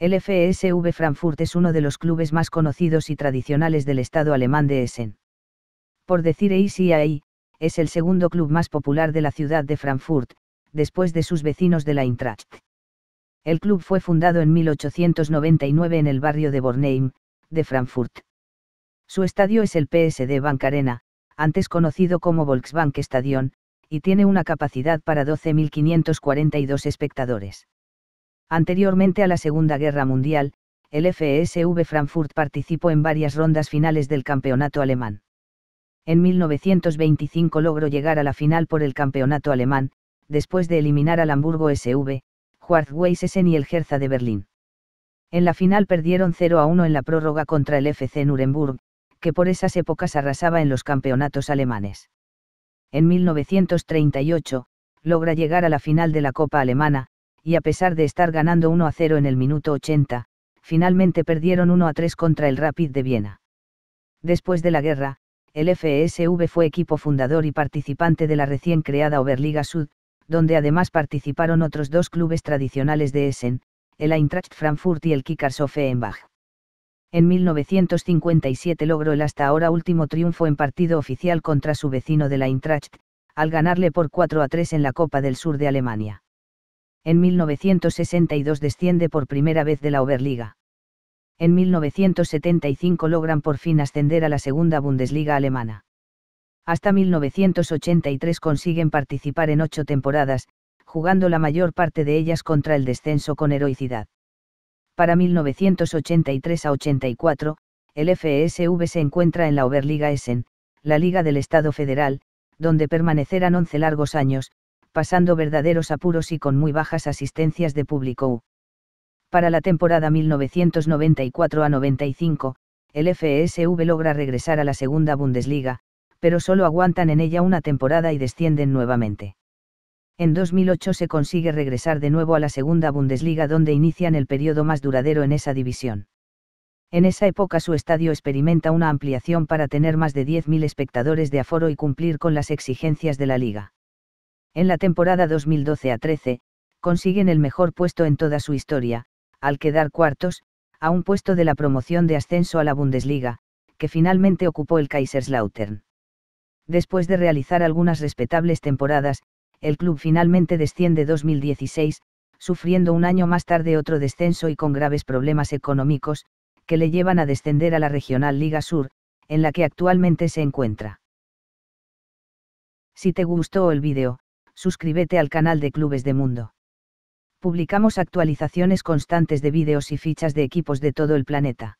El FSV Frankfurt es uno de los clubes más conocidos y tradicionales del estado alemán de Essen. Por decir ACI, es el segundo club más popular de la ciudad de Frankfurt, después de sus vecinos de la Intracht. El club fue fundado en 1899 en el barrio de Bornheim, de Frankfurt. Su estadio es el PSD Bank Arena, antes conocido como Volksbank Stadion, y tiene una capacidad para 12.542 espectadores. Anteriormente a la Segunda Guerra Mundial, el FSV Frankfurt participó en varias rondas finales del campeonato alemán. En 1925 logró llegar a la final por el campeonato alemán, después de eliminar al Hamburgo SV, Weissesen y el Herza de Berlín. En la final perdieron 0 a 1 en la prórroga contra el FC Nuremberg, que por esas épocas arrasaba en los campeonatos alemanes. En 1938, logra llegar a la final de la Copa Alemana, y a pesar de estar ganando 1 a 0 en el minuto 80, finalmente perdieron 1 a 3 contra el Rapid de Viena. Después de la guerra, el FSV fue equipo fundador y participante de la recién creada Oberliga Süd, donde además participaron otros dos clubes tradicionales de Essen, el Eintracht Frankfurt y el Kickershof-Enbach. En 1957 logró el hasta ahora último triunfo en partido oficial contra su vecino del Eintracht, al ganarle por 4 a 3 en la Copa del Sur de Alemania. En 1962 desciende por primera vez de la Oberliga. En 1975 logran por fin ascender a la segunda Bundesliga alemana hasta 1983 consiguen participar en ocho temporadas, jugando la mayor parte de ellas contra el descenso con heroicidad. Para 1983 a 84, el FSV se encuentra en la Oberliga Essen, la Liga del Estado Federal, donde permanecerán 11 largos años, pasando verdaderos apuros y con muy bajas asistencias de público Para la temporada 1994 a 95, el FSV logra regresar a la segunda Bundesliga, pero solo aguantan en ella una temporada y descienden nuevamente. En 2008 se consigue regresar de nuevo a la segunda Bundesliga donde inician el periodo más duradero en esa división. En esa época su estadio experimenta una ampliación para tener más de 10.000 espectadores de aforo y cumplir con las exigencias de la liga. En la temporada 2012 a 13, consiguen el mejor puesto en toda su historia, al quedar cuartos, a un puesto de la promoción de ascenso a la Bundesliga, que finalmente ocupó el Kaiserslautern. Después de realizar algunas respetables temporadas, el club finalmente desciende 2016, sufriendo un año más tarde otro descenso y con graves problemas económicos, que le llevan a descender a la Regional Liga Sur, en la que actualmente se encuentra. Si te gustó el vídeo, suscríbete al canal de Clubes de Mundo. Publicamos actualizaciones constantes de vídeos y fichas de equipos de todo el planeta.